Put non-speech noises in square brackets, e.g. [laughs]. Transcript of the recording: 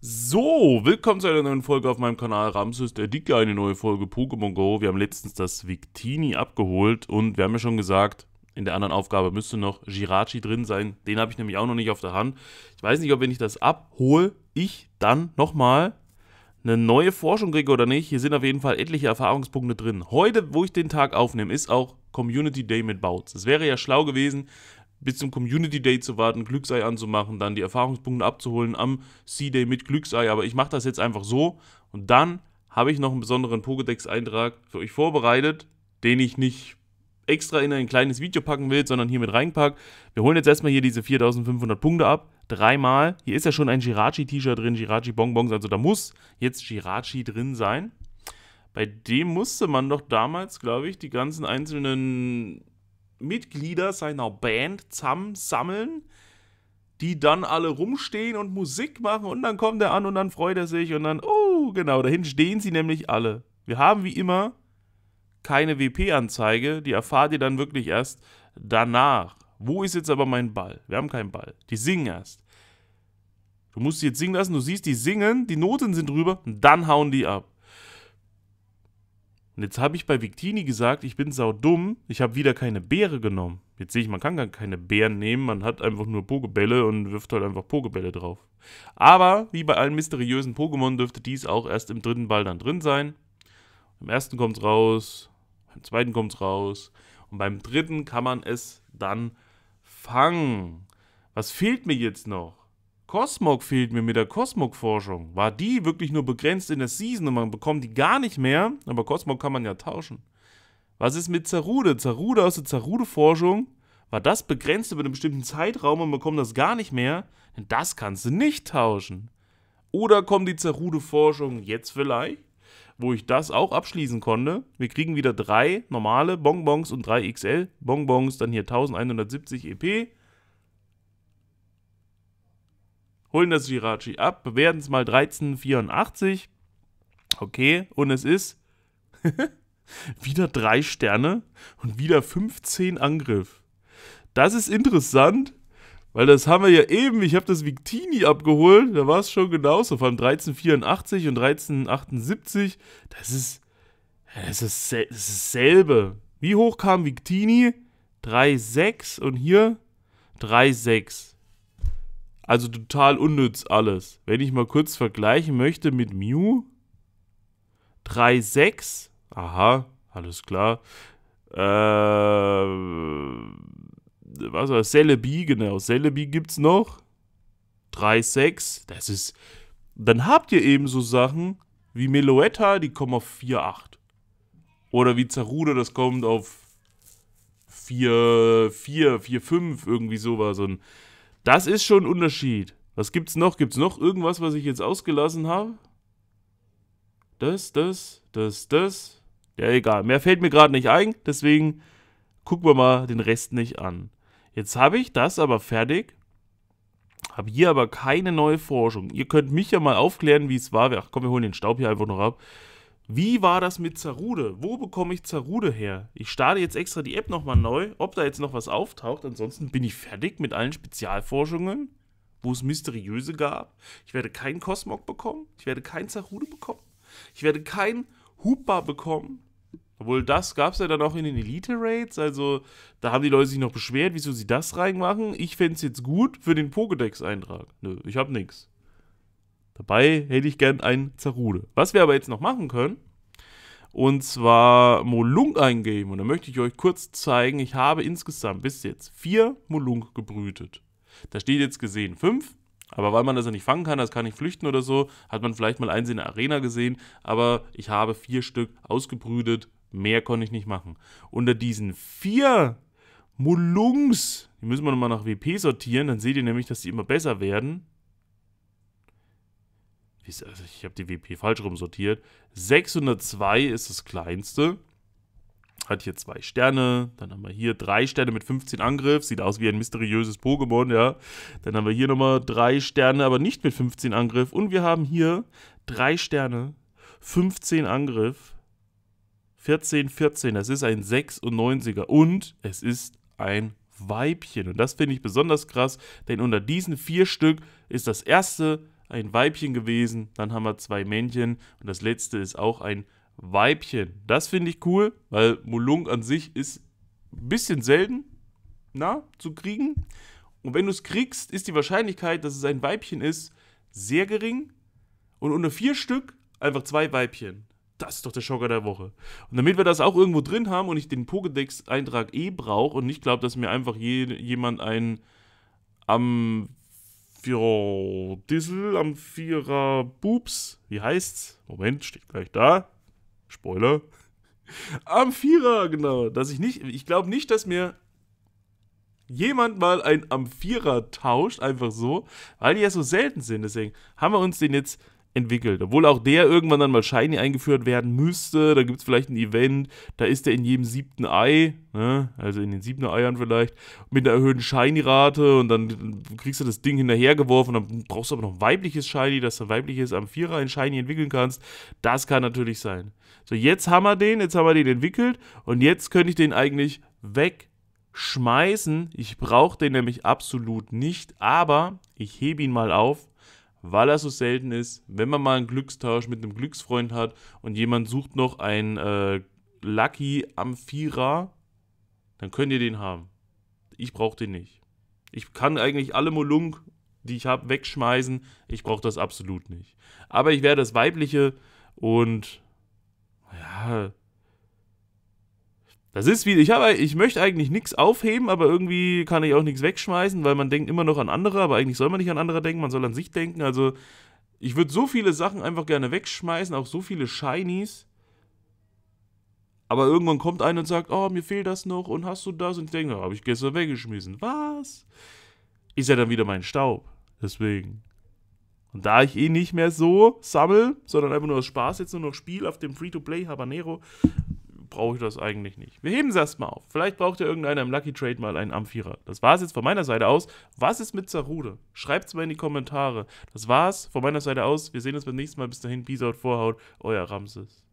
So, willkommen zu einer neuen Folge auf meinem Kanal Ramses, der Dicke, eine neue Folge Pokémon Go. Wir haben letztens das Victini abgeholt und wir haben ja schon gesagt, in der anderen Aufgabe müsste noch Girachi drin sein. Den habe ich nämlich auch noch nicht auf der Hand. Ich weiß nicht, ob wenn ich das abhole, ich dann nochmal eine neue Forschung kriege oder nicht. Hier sind auf jeden Fall etliche Erfahrungspunkte drin. Heute, wo ich den Tag aufnehme, ist auch Community Day mit Bouts. Es wäre ja schlau gewesen, bis zum Community Day zu warten, Glücksei anzumachen, dann die Erfahrungspunkte abzuholen am C-Day mit Glücksei. Aber ich mache das jetzt einfach so und dann habe ich noch einen besonderen Pokédex-Eintrag für euch vorbereitet, den ich nicht extra in ein kleines Video packen will, sondern hier mit reinpack. Wir holen jetzt erstmal hier diese 4500 Punkte ab, dreimal. Hier ist ja schon ein Girachi-T-Shirt drin, Girachi-Bonbons, also da muss jetzt Girachi drin sein. Bei dem musste man doch damals, glaube ich, die ganzen einzelnen Mitglieder seiner Band zusammen sammeln, die dann alle rumstehen und Musik machen und dann kommt er an und dann freut er sich und dann, oh, genau, dahin stehen sie nämlich alle. Wir haben wie immer keine WP-Anzeige, die erfahrt ihr dann wirklich erst danach. Wo ist jetzt aber mein Ball? Wir haben keinen Ball. Die singen erst. Du musst sie jetzt singen lassen, du siehst, die singen, die Noten sind drüber, und dann hauen die ab. Und jetzt habe ich bei Victini gesagt, ich bin saudumm, ich habe wieder keine Beere genommen. Jetzt sehe ich, man kann gar keine Beeren nehmen, man hat einfach nur Pokebälle und wirft halt einfach Pokebälle drauf. Aber, wie bei allen mysteriösen Pokémon, dürfte dies auch erst im dritten Ball dann drin sein. Im ersten kommt es raus, beim zweiten kommt es raus und beim dritten kann man es dann fangen. Was fehlt mir jetzt noch? Cosmog fehlt mir mit der Cosmog-Forschung. War die wirklich nur begrenzt in der Season und man bekommt die gar nicht mehr? Aber Cosmog kann man ja tauschen. Was ist mit Zarude? Zarude aus der Zarude-Forschung war das begrenzt über einen bestimmten Zeitraum und bekommt das gar nicht mehr? Denn das kannst du nicht tauschen. Oder kommt die Zarude-Forschung jetzt vielleicht, wo ich das auch abschließen konnte? Wir kriegen wieder drei normale Bonbons und drei XL Bonbons, dann hier 1170 EP holen das Jirachi ab, bewerten es mal 1384. Okay, und es ist [laughs] wieder drei Sterne und wieder 15 Angriff. Das ist interessant, weil das haben wir ja eben, ich habe das Victini abgeholt, da war es schon genauso, vor allem 1384 und 1378, das ist, das ist dasselbe. Wie hoch kam Victini? 3,6 und hier 3,6. Also total unnütz alles. Wenn ich mal kurz vergleichen möchte mit Mew. 3,6. Aha, alles klar. Äh, was war Celebi, genau. Celebi gibt's noch. 3,6. Das ist. Dann habt ihr eben so Sachen wie Meloetta, die kommen auf 4,8. Oder wie Zaruda, das kommt auf 4, 4, 4, 5, irgendwie sowas. Und das ist schon ein Unterschied. Was gibt's noch? Gibt's noch irgendwas, was ich jetzt ausgelassen habe? Das, das, das, das. Ja, egal. Mehr fällt mir gerade nicht ein, deswegen gucken wir mal den Rest nicht an. Jetzt habe ich das aber fertig, habe hier aber keine neue Forschung. Ihr könnt mich ja mal aufklären, wie es war. Ach komm, wir holen den Staub hier einfach noch ab. Wie war das mit Zarude? Wo bekomme ich Zarude her? Ich starte jetzt extra die App nochmal neu, ob da jetzt noch was auftaucht. Ansonsten bin ich fertig mit allen Spezialforschungen, wo es mysteriöse gab. Ich werde keinen Cosmog bekommen. Ich werde keinen Zarude bekommen. Ich werde keinen Hubba bekommen. Obwohl, das gab es ja dann auch in den Elite-Raids. Also, da haben die Leute sich noch beschwert, wieso sie das reinmachen. Ich fände es jetzt gut für den Pokédex-Eintrag. Nö, ich habe nichts. Dabei hätte ich gern einen Zarude. Was wir aber jetzt noch machen können, und zwar Molung eingeben. Und da möchte ich euch kurz zeigen, ich habe insgesamt bis jetzt vier Molung gebrütet. Da steht jetzt gesehen fünf, aber weil man das ja nicht fangen kann, das kann nicht flüchten oder so, hat man vielleicht mal eins in der Arena gesehen, aber ich habe vier Stück ausgebrütet, mehr konnte ich nicht machen. Unter diesen vier Molungs, die müssen wir nochmal nach WP sortieren, dann seht ihr nämlich, dass die immer besser werden. Also ich habe die WP falsch rumsortiert. 602 ist das kleinste. Hat hier zwei Sterne. Dann haben wir hier drei Sterne mit 15 Angriff. Sieht aus wie ein mysteriöses Pokémon, ja. Dann haben wir hier nochmal drei Sterne, aber nicht mit 15 Angriff. Und wir haben hier drei Sterne, 15 Angriff, 14, 14. Das ist ein 96er. Und es ist ein Weibchen. Und das finde ich besonders krass, denn unter diesen vier Stück ist das erste ein Weibchen gewesen, dann haben wir zwei Männchen und das letzte ist auch ein Weibchen. Das finde ich cool, weil Mulung an sich ist ein bisschen selten, na, zu kriegen. Und wenn du es kriegst, ist die Wahrscheinlichkeit, dass es ein Weibchen ist, sehr gering. Und unter vier Stück einfach zwei Weibchen. Das ist doch der Schocker der Woche. Und damit wir das auch irgendwo drin haben und ich den Pokédex-Eintrag eh brauche und nicht glaube, dass mir einfach je, jemand einen am Vierer Diesel, am Vierer Bubs. Wie heißt's? Moment, steht gleich da. Spoiler. [laughs] Am Vierer, genau. Dass ich nicht, ich glaube nicht, dass mir jemand mal ein Am Vierer tauscht, einfach so, weil die ja so selten sind. Deswegen haben wir uns den jetzt entwickelt. Obwohl auch der irgendwann dann mal Shiny eingeführt werden müsste. Da gibt es vielleicht ein Event, da ist der in jedem siebten Ei, ne? also in den siebten Eiern vielleicht, mit einer erhöhten Shiny-Rate und dann kriegst du das Ding hinterhergeworfen. Dann brauchst du aber noch ein weibliches Shiny, dass du weibliches am Vierer ein Shiny entwickeln kannst. Das kann natürlich sein. So, jetzt haben wir den, jetzt haben wir den entwickelt und jetzt könnte ich den eigentlich wegschmeißen. Ich brauche den nämlich absolut nicht, aber ich hebe ihn mal auf weil er so selten ist. Wenn man mal einen Glückstausch mit einem Glücksfreund hat und jemand sucht noch einen äh, Lucky Amphira, dann könnt ihr den haben. Ich brauche den nicht. Ich kann eigentlich alle Molunk, die ich habe, wegschmeißen. Ich brauche das absolut nicht. Aber ich wäre das weibliche und ja, das ist wie, ich, habe, ich möchte eigentlich nichts aufheben, aber irgendwie kann ich auch nichts wegschmeißen, weil man denkt immer noch an andere, aber eigentlich soll man nicht an andere denken, man soll an sich denken. Also ich würde so viele Sachen einfach gerne wegschmeißen, auch so viele Shinies. Aber irgendwann kommt einer und sagt, oh, mir fehlt das noch und hast du das? Und ich denke, oh, habe ich gestern weggeschmissen. Was? Ist ja dann wieder mein Staub. Deswegen. Und da ich eh nicht mehr so sammel, sondern einfach nur aus Spaß jetzt nur noch Spiel auf dem Free-to-Play Habanero, brauche ich das eigentlich nicht. Wir heben es erstmal auf. Vielleicht braucht ja irgendeiner im Lucky Trade mal einen Amphira. Das war es jetzt von meiner Seite aus. Was ist mit Zarude? Schreibt es mal in die Kommentare. Das war's von meiner Seite aus. Wir sehen uns beim nächsten Mal. Bis dahin, Peace out, Vorhaut, euer Ramses.